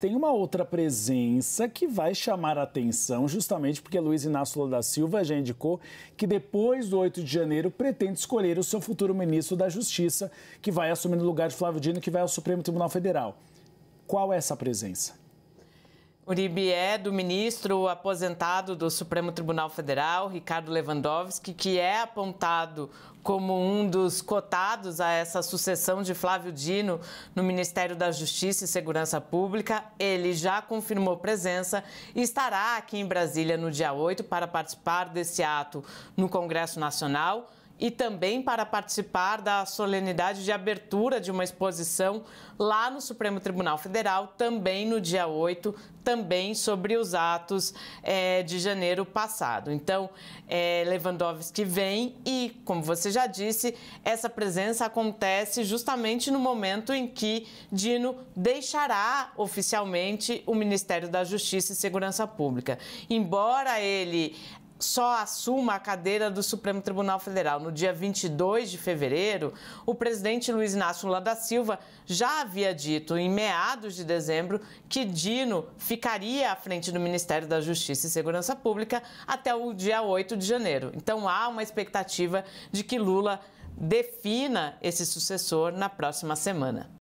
Tem uma outra presença que vai chamar a atenção, justamente porque Luiz Inácio Lula da Silva já indicou que depois do 8 de janeiro pretende escolher o seu futuro ministro da Justiça, que vai assumir no lugar de Flávio Dino, que vai ao Supremo Tribunal Federal. Qual é essa presença? Uribe é do ministro aposentado do Supremo Tribunal Federal, Ricardo Lewandowski, que é apontado como um dos cotados a essa sucessão de Flávio Dino no Ministério da Justiça e Segurança Pública. Ele já confirmou presença e estará aqui em Brasília no dia 8 para participar desse ato no Congresso Nacional e também para participar da solenidade de abertura de uma exposição lá no Supremo Tribunal Federal, também no dia 8, também sobre os atos é, de janeiro passado. Então, é, Lewandowski vem e, como você já disse, essa presença acontece justamente no momento em que Dino deixará oficialmente o Ministério da Justiça e Segurança Pública. Embora ele só assuma a cadeira do Supremo Tribunal Federal no dia 22 de fevereiro, o presidente Luiz Inácio Lula da Silva já havia dito em meados de dezembro que Dino ficaria à frente do Ministério da Justiça e Segurança Pública até o dia 8 de janeiro. Então há uma expectativa de que Lula defina esse sucessor na próxima semana.